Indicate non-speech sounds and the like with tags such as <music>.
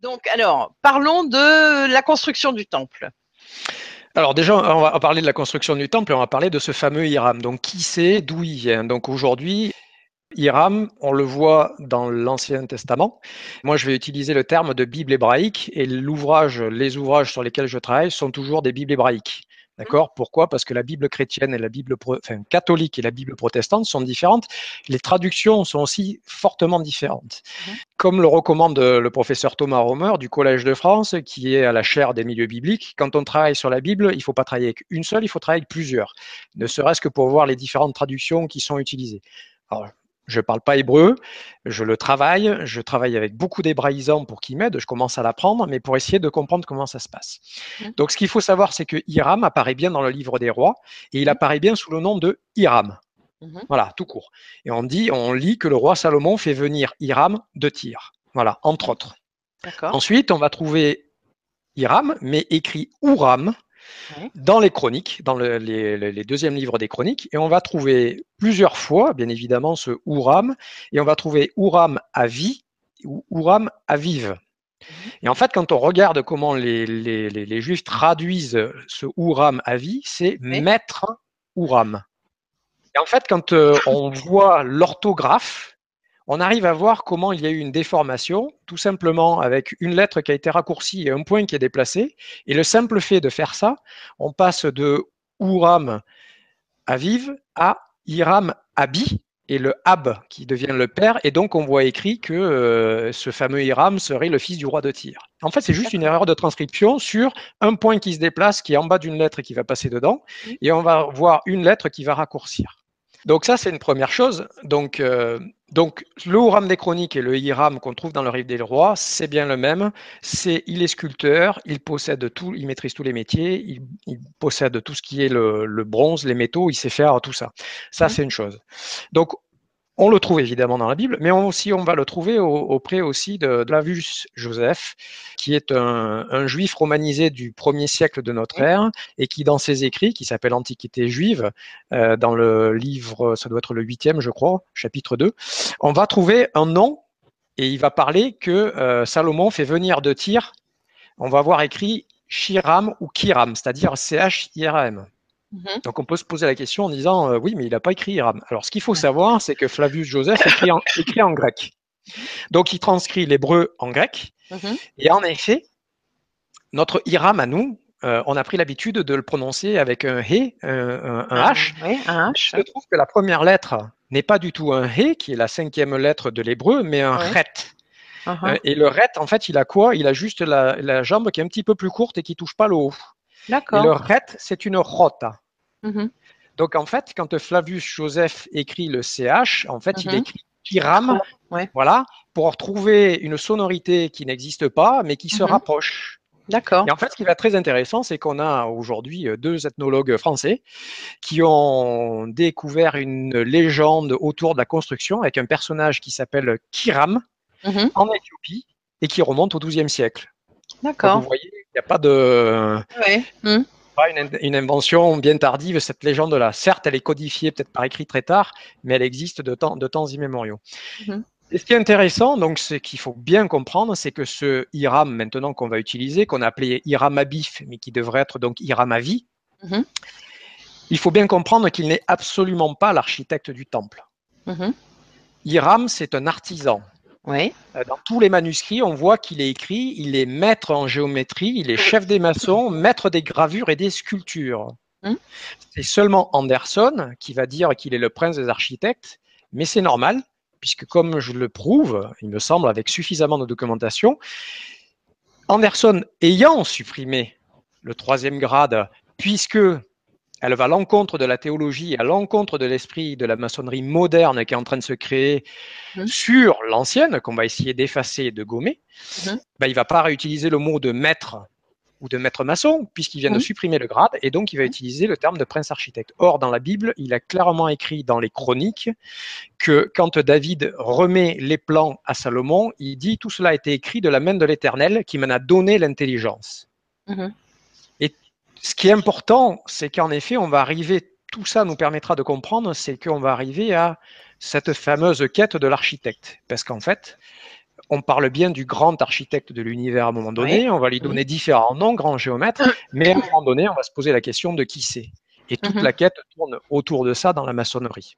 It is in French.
Donc, alors, parlons de la construction du temple. Alors déjà, on va parler de la construction du temple et on va parler de ce fameux Hiram. Donc qui c'est, d'où il vient Donc aujourd'hui, Hiram, on le voit dans l'Ancien Testament. Moi, je vais utiliser le terme de Bible hébraïque et l'ouvrage, les ouvrages sur lesquels je travaille sont toujours des Bibles hébraïques. Mmh. D'accord Pourquoi Parce que la Bible chrétienne et la Bible catholique et la Bible protestante sont différentes. Les traductions sont aussi fortement différentes. Mmh Comme le recommande le professeur Thomas Romer du Collège de France, qui est à la chaire des milieux bibliques, quand on travaille sur la Bible, il ne faut pas travailler avec une seule, il faut travailler avec plusieurs, ne serait-ce que pour voir les différentes traductions qui sont utilisées. Alors, je ne parle pas hébreu, je le travaille, je travaille avec beaucoup d'hébraïsants pour qu'ils m'aident, je commence à l'apprendre, mais pour essayer de comprendre comment ça se passe. Mmh. Donc, ce qu'il faut savoir, c'est que Hiram apparaît bien dans le livre des rois, et il mmh. apparaît bien sous le nom de Hiram. Mmh voilà, tout court. Et on dit, on lit que le roi Salomon fait venir Hiram de Tyr. Voilà, entre autres. Ensuite, on va trouver Hiram, mais écrit Uram dans les chroniques, dans les, deuxièmes livres des chroniques, et on va trouver plusieurs fois, bien évidemment, ce Ouram, et on va trouver Ouram à vie ou Ouram à vive. Mhm. Et en fait, quand on regarde comment les, Juifs traduisent ce Ouram à vie, c'est maître Ouram. Et en fait, quand euh, on voit l'orthographe, on arrive à voir comment il y a eu une déformation, tout simplement avec une lettre qui a été raccourcie et un point qui est déplacé. Et le simple fait de faire ça, on passe de Ouram à à Hiram Abi et le Ab qui devient le père. Et donc, on voit écrit que euh, ce fameux Hiram serait le fils du roi de Tyr. En fait, c'est juste une erreur de transcription sur un point qui se déplace, qui est en bas d'une lettre qui va passer dedans. Et on va voir une lettre qui va raccourcir. Donc ça, c'est une première chose. Donc, euh, donc le ram des chroniques et le Hiram qu'on trouve dans le Rive des Rois, c'est bien le même. C'est il est sculpteur, il possède tout, il maîtrise tous les métiers, il, possède tout ce qui est le, bronze, les métaux, il sait faire tout ça. Ça, mmh. c'est une chose. Donc on le trouve évidemment dans la Bible, mais on, aussi on va le trouver auprès aussi de, Lavus Joseph, qui est un, juif romanisé du premier siècle de notre ère et qui dans ses écrits, qui s'appelle Antiquité juive, euh, dans le livre, ça doit être le huitième je crois, chapitre 2, on va trouver un nom et il va parler que euh, Salomon fait venir de Tyr, on va avoir écrit Shiram ou Kiram, c'est-à-dire C-H-I-R-A-M. Mhm. Donc on peut se poser la question en disant euh, oui, mais il n'a pas écrit Iram. Alors ce qu'il faut savoir, c'est que Flavius Joseph écrit en, grec. Donc il transcrit l'hébreu en grec. Mhm. Et en effet, notre iram à nous, euh, on a pris l'habitude de le prononcer avec un euh, ah, un, h. h. Je trouve que la première lettre n'est pas du tout un H qui est la cinquième lettre de l'hébreu, mais un ret. Uh-huh. et le ret, en fait, il a quoi Il a juste la, la, jambe qui est un petit peu plus courte et qui touche pas le haut. D'accord. Le ret, c'est une rota. Mhm. Donc, en fait, quand Flavius Joseph écrit le CH, en fait, il mhm. écrit Kiram, voilà, pour retrouver une sonorité qui n'existe pas, mais qui se mhm. rapproche. D'accord. Et en fait, ce qui va très intéressant, c'est qu'on a aujourd'hui euh, deux ethnologues français qui ont découvert une légende autour de la construction avec un personnage qui s'appelle Kiram en Éthiopie et qui remonte au XIIe siècle. D'accord. vous voyez, il n'y a pas de. Hmm. Pas une, invention bien tardive, cette légende-là. Certes, elle est codifiée peut-être par écrit très tard, mais elle existe de temps, de temps immémoriaux. Hmm. Et ce qui est intéressant, donc, ce qu'il faut bien comprendre, c'est que ce IRAM maintenant qu'on va utiliser, qu'on a appelé Hiram Abif, mais qui devrait être donc IRAM Avi, hmm. il faut bien comprendre qu'il n'est absolument pas l'architecte du temple. Hiram, c'est un artisan, euh, dans tous les manuscrits, on voit qu'il est écrit, il est maître en géométrie, il est chef des maçons, maître des gravures et des sculptures. Hmm. C'est seulement Anderson qui va dire qu'il est le prince des architectes, mais c'est normal, puisque comme je le prouve, il me semble, avec suffisamment de documentation, Anderson ayant supprimé le troisième grade, puisque elle va à l'encontre de la théologie, à l'encontre de l'esprit de la maçonnerie moderne qui est en train de se créer mhm. sur l'ancienne, qu'on va essayer d'effacer et de gommer, mhm. ben, il ne va pas réutiliser le mot de maître ou de maître maçon, puisqu'il vient de mhm. supprimer le grade, et donc il va utiliser le terme de prince architecte. Or, dans la Bible, il a clairement écrit dans les chroniques que quand David remet les plans à Salomon, il dit tout cela a été écrit de la main de l'Éternel qui m'en a donné l'intelligence ce qui est important, c'est qu'en effet, on va arriver, tout ça nous permettra de comprendre, c'est qu'on va arriver à cette fameuse quête de l'architecte. Parce qu'en fait, on parle bien du grand architecte de l'univers à un moment donné, on va lui donner différents noms, grand géomètre, <coughs> mais à un moment donné, on va se poser la question de qui c'est. Et toute mm-hmm. la quête tourne autour de ça dans la maçonnerie.